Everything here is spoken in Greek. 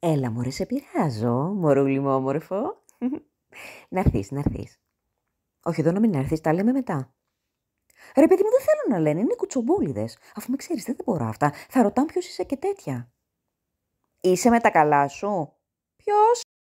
Έλα μωρέ, σε πειράζω, μωρούλι μου όμορφο. να έρθεις, να έρθεις. Όχι εδώ να μην έρθεις, τα λέμε μετά. Ρε παιδί μου, δεν θέλω να λένε, είναι κουτσομπόλιδες. Αφού με ξέρεις, δεν, μπορώ αυτά. Θα ρωτάν ποιος είσαι και τέτοια. Είσαι με τα καλά σου. Ποιος